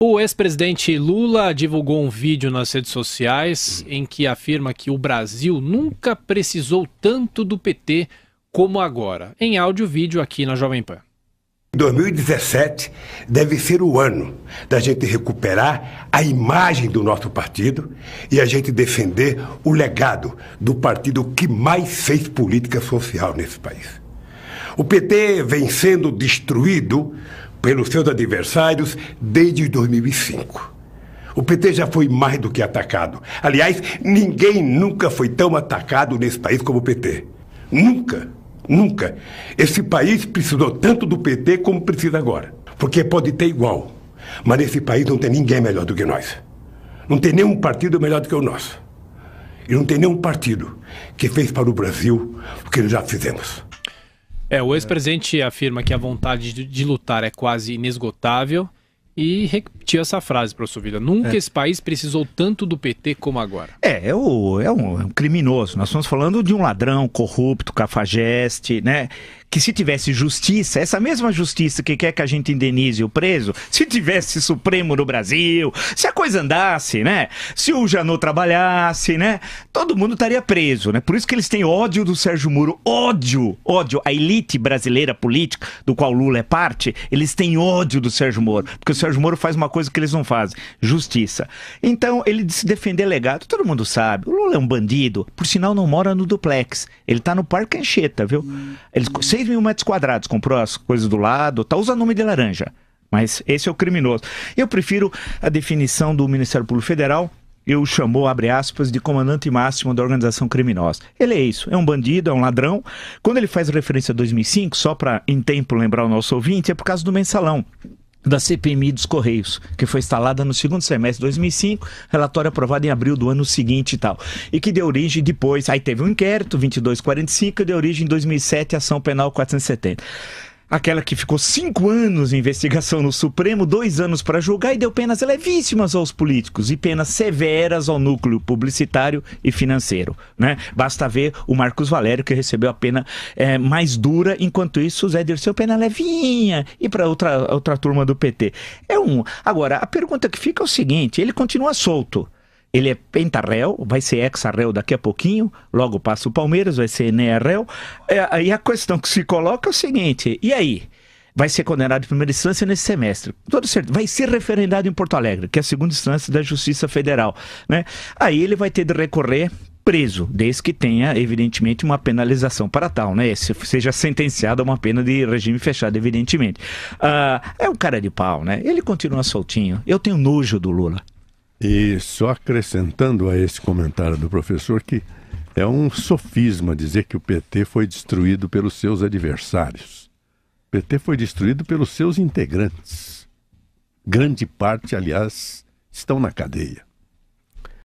O ex-presidente Lula divulgou um vídeo nas redes sociais em que afirma que o Brasil nunca precisou tanto do PT como agora. Em áudio vídeo aqui na Jovem Pan. 2017 deve ser o ano da gente recuperar a imagem do nosso partido e a gente defender o legado do partido que mais fez política social nesse país. O PT vem sendo destruído pelos seus adversários desde 2005. O PT já foi mais do que atacado. Aliás, ninguém nunca foi tão atacado nesse país como o PT. Nunca, nunca. Esse país precisou tanto do PT como precisa agora. Porque pode ter igual. Mas nesse país não tem ninguém melhor do que nós. Não tem nenhum partido melhor do que o nosso. E não tem nenhum partido que fez para o Brasil o que nós já fizemos. É, o ex-presidente afirma que a vontade de, de, lutar é quase inesgotável e repetiu essa frase, professor vida. Nunca é. esse país precisou tanto do PT como agora. É, é, o, é, um, é um criminoso. Nós estamos falando de um ladrão corrupto, cafajeste, né? que se tivesse justiça, essa mesma justiça que quer que a gente indenize o preso, se tivesse Supremo no Brasil, se a coisa andasse, né? Se o Janot trabalhasse, né? Todo mundo estaria preso, né? Por isso que eles têm ódio do Sérgio Moro, ódio, ódio. A elite brasileira política, do qual Lula é parte, eles têm ódio do Sérgio Moro, porque o Sérgio Moro faz uma coisa que eles não fazem, justiça. Então, ele se defender legado, todo mundo sabe. O Lula é um bandido, por sinal não mora no duplex, ele tá no Parque Anchieta, viu? Eles 6 mil metros quadrados, comprou as coisas do lado, tá usando nome de laranja. Mas esse é o criminoso. Eu prefiro a definição do Ministério Público Federal. Eu chamou, abre aspas, de comandante máximo da organização criminosa. Ele é isso, é um bandido, é um ladrão. Quando ele faz referência a 2005, só para em tempo lembrar o nosso ouvinte, é por causa do mensalão da CPMI dos Correios, que foi instalada no segundo semestre de 2005, relatório aprovado em abril do ano seguinte e tal. E que deu origem depois, aí teve um inquérito 2245, que deu origem em 2007 à ação penal 470. Aquela que ficou cinco anos em investigação no Supremo, dois anos para julgar e deu penas levíssimas aos políticos e penas severas ao núcleo publicitário e financeiro. Né? Basta ver o Marcos Valério, que recebeu a pena é, mais dura, enquanto isso o Zé Dirceu pena levinha e para outra, outra turma do PT. É um. Agora, a pergunta que fica é o seguinte: ele continua solto ele é pentarréu, vai ser exarréu daqui a pouquinho, logo passa o Palmeiras, vai ser nearréu. É, a questão que se coloca é o seguinte: e aí? Vai ser condenado em primeira instância nesse semestre. tudo certo. Vai ser referendado em Porto Alegre, que é a segunda instância da Justiça Federal. Né? Aí ele vai ter de recorrer preso, desde que tenha, evidentemente, uma penalização para tal, né? Se seja sentenciado a uma pena de regime fechado, evidentemente. Uh, é um cara de pau, né? Ele continua soltinho. Eu tenho nojo do Lula. E só acrescentando a esse comentário do professor que é um sofisma dizer que o PT foi destruído pelos seus adversários. O PT foi destruído pelos seus integrantes. Grande parte, aliás, estão na cadeia.